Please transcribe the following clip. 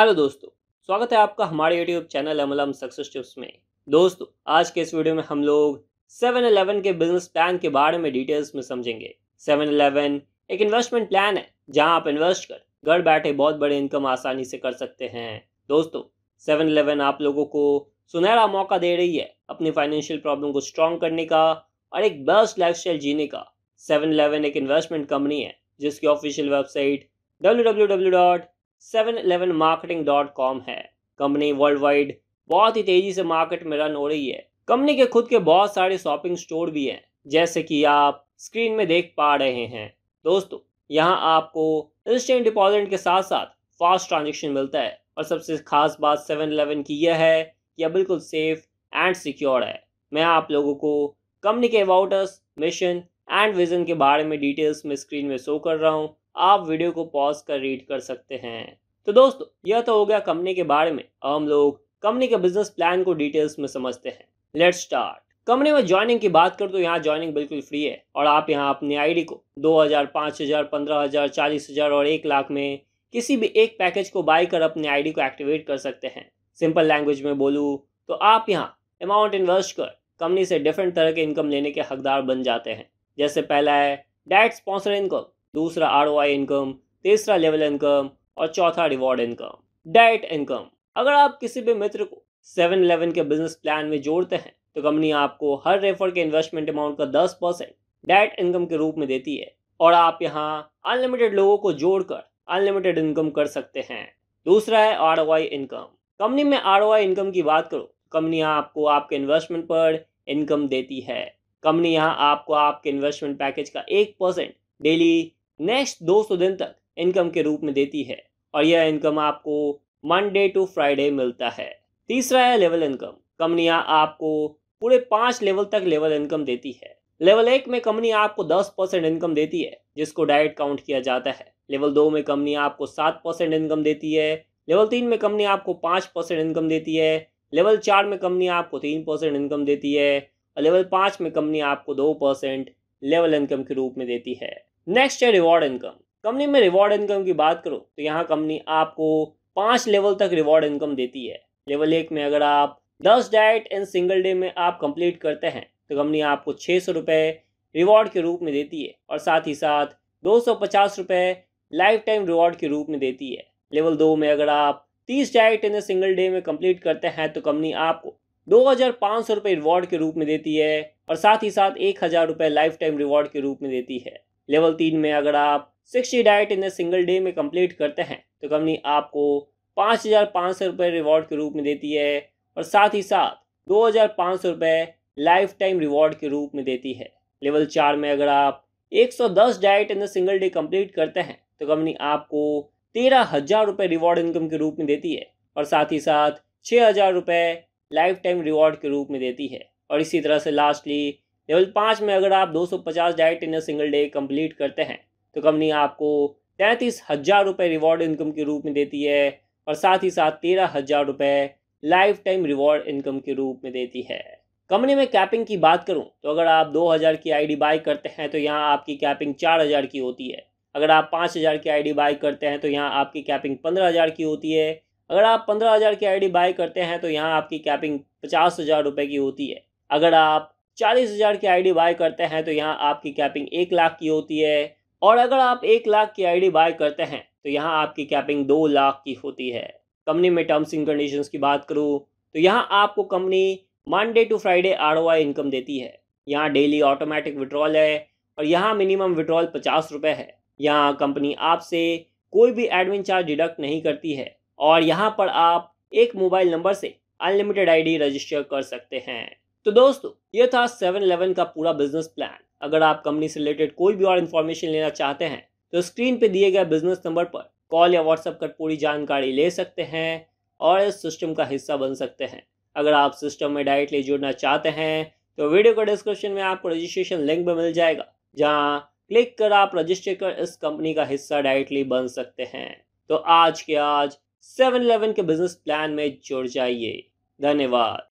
hello दोस्तों स्वागत है आपका हमारे यूट्यूब चैनल एमलम सक्सेस टिप्स में दोस्तों आज के इस वीडियो में हम लोग सेवन eleven के बिजनेस प्लान के बारे में डिटेल्स में समझेंगे 7 एक इन्वेस्टमेंट प्लान है जहां आप इन्वेस्ट कर घर बैठे बहुत बड़े इनकम आसानी से कर सकते हैं दोस्तों सेवन इलेवन आप लोगों को सुनहरा मौका दे रही है अपनी फाइनेंशियल प्रॉब्लम को स्ट्रॉन्ग करने का और एक बेस्ट स्टाइल जीने का सेवन eleven एक इन्वेस्टमेंट कंपनी है जिसकी official website W seven eleven marketing dot com है कंपनी वर्ल्ड वाइड बहुत ही तेजी से मार्केट में रन हो रही है कंपनी के खुद के बहुत सारे शॉपिंग स्टोर भी हैं जैसे कि आप स्क्रीन में देख पा रहे हैं दोस्तों यहाँ आपको इंस्टेंट डिपॉजिट के साथ साथ फास्ट ट्रांजेक्शन मिलता है और सबसे खास बात सेवन इलेवन की यह है कि यह बिल्कुल सेफ एंड सिक्योर है मैं आप लोगों को कंपनी के अबाउटस मिशन एंड विजन के बारे में डिटेल्स में स्क्रीन में शो कर रहा हूँ आप वीडियो को पॉज कर रीड कर सकते हैं तो दोस्तों यह तो हो गया कंपनी के बारे में अब हम लोग कंपनी के बिजनेस प्लान को डिटेल्स में समझते हैं लेट स्टार्ट कंपनी में ज्वाइनिंग की बात कर तो यहाँ ज्वाइनिंग बिल्कुल फ्री है और आप यहाँ अपने आईडी को 2000, 5000, 15000, 40000 और 1 लाख में किसी भी एक पैकेज को बाय कर अपने आईडी को एक्टिवेट कर सकते हैं सिंपल लैंग्वेज में बोलू तो आप यहाँ अमाउंट इन्वेस्ट कर कंपनी से डिफरेंट तरह के इनकम लेने के हकदार बन जाते हैं जैसे पहला है डायरेक्ट स्पॉन्सर इनकम दूसरा आर इनकम तीसरा लेवल इनकम और चौथा रिवॉर्ड इनकम डाइट इनकम अगर आप किसी भी मित्र को सेवन इलेवन के बिजनेस प्लान में जोड़ते हैं तो कंपनी आपको हर रेफर के इन्वेस्टमेंट अमाउंट का दस परसेंट डाइट इनकम के रूप में देती है और आप यहाँ अनलिमिटेड लोगों को जोड़कर अनलिमिटेड इनकम कर सकते हैं दूसरा है आर इनकम कंपनी में आर इनकम की बात करो कंपनी आपको आपके इन्वेस्टमेंट पर इनकम देती है कंपनी यहाँ आपको आपके इन्वेस्टमेंट पैकेज का एक परसेंट डेली नेक्स्ट दो सौ दिन तक इनकम के रूप में देती है और यह इनकम आपको मंडे टू फ्राइडे मिलता है तीसरा है लेवल इनकम कंपनियां आपको पूरे पांच लेवल तक लेवल इनकम देती है लेवल एक में कंपनी आपको दस परसेंट इनकम देती है जिसको डायरेक्ट काउंट किया जाता है लेवल दो में कंपनी आपको सात परसेंट इनकम देती है लेवल तीन में कंपनी आपको पाँच परसेंट इनकम देती है लेवल चार में कंपनी आपको तीन परसेंट इनकम देती है और लेवल पाँच में कंपनी आपको दो परसेंट लेवल इनकम के रूप में देती है नेक्स्ट है रिवॉर्ड इनकम कंपनी में रिवॉर्ड इनकम की बात करो तो यहाँ कंपनी आपको पांच लेवल तक रिवॉर्ड इनकम देती है लेवल एक में अगर आप दस डाइट इन सिंगल डे में आप कंप्लीट करते हैं तो कंपनी आपको छः सौ रुपये रिवॉर्ड के रूप में देती है और साथ ही साथ दो सौ पचास रुपये लाइफ टाइम रिवॉर्ड के रूप में देती है लेवल दो में अगर आप तीस डाइट इन सिंगल डे में कंप्लीट करते हैं तो कंपनी आपको दो हज़ार पाँच सौ रुपये रिवॉर्ड के रूप में देती है और साथ ही साथ एक हज़ार रुपये लाइफ टाइम रिवॉर्ड के रूप में देती है लेवल तीन में अगर आप sixty diet in a single day में कंप्लीट करते हैं तो कंपनी आपको पाँच हज़ार पाँच सौ रुपये रिवॉर्ड के रूप में देती है और साथ ही साथ दो हज़ार पाँच सौ रुपये लाइफ टाइम रिवॉर्ड के रूप में देती है लेवल चार में अगर आप एक सौ दस diet in a single day complete करते हैं तो कंपनी आपको तेरह हज़ार रुपये रिवॉर्ड इनकम के रूप में देती है और साथ ही साथ छः हज़ार रुपये लाइफ टाइम रिवॉर्ड के रूप में देती है और इसी तरह से लास्टली लेवल पाँच में अगर आप 250 diet in a single day complete करते हैं तो कंपनी आपको तैंतीस हज़ार रुपये रिवॉर्ड इनकम के रूप में देती है और साथ ही साथ तेरह हज़ार रुपये लाइफ टाइम रिवॉर्ड इनकम के रूप में देती है कंपनी में कैपिंग की बात करूं तो अगर आप 2000 की आईडी बाय करते हैं तो यहाँ आपकी कैपिंग 4000 की होती है अगर आप 5000 की आईडी बाय करते हैं तो यहाँ आपकी कैपिंग 15000 की होती है अगर आप 15000 की आईडी बाय करते हैं तो यहाँ आपकी कैपिंग पचास हज़ार रुपये की होती है अगर आप चालीस हज़ार की आईडी बाय करते हैं तो यहाँ आपकी कैपिंग एक लाख की होती है और अगर आप एक लाख की आईडी बाय करते हैं तो यहाँ आपकी कैपिंग दो लाख की होती है कंपनी में टर्म्स एंड कंडीशंस की बात करूँ तो यहाँ आपको company Monday to Friday R income देती है यहाँ डेली ऑटोमेटिक विड्रॉल है और यहाँ मिनिमम विड्रॉल पचास रुपये है यहाँ कंपनी आपसे कोई भी एडमिन चार्ज डिडक्ट नहीं करती है और यहाँ पर आप एक मोबाइल नंबर से अनलिमिटेड आईडी रजिस्टर कर सकते हैं तो दोस्तों ये था सेवन इलेवन का पूरा बिजनेस प्लान अगर आप कंपनी से रिलेटेड कोई भी और इन्फॉर्मेशन लेना चाहते हैं तो स्क्रीन पे दिए गए बिजनेस नंबर पर कॉल या व्हाट्सएप कर पूरी जानकारी ले सकते हैं और इस सिस्टम का हिस्सा बन सकते हैं अगर आप सिस्टम में डायरेक्टली जुड़ना चाहते हैं तो वीडियो को डिस्क्रिप्शन में आपको रजिस्ट्रेशन लिंक भी मिल जाएगा जहाँ क्लिक कर आप रजिस्टर कर इस कंपनी का हिस्सा डायरेक्टली बन सकते हैं तो आज के आज सेवन इलेवन के बिजनेस प्लान में जुड़ जाइए धन्यवाद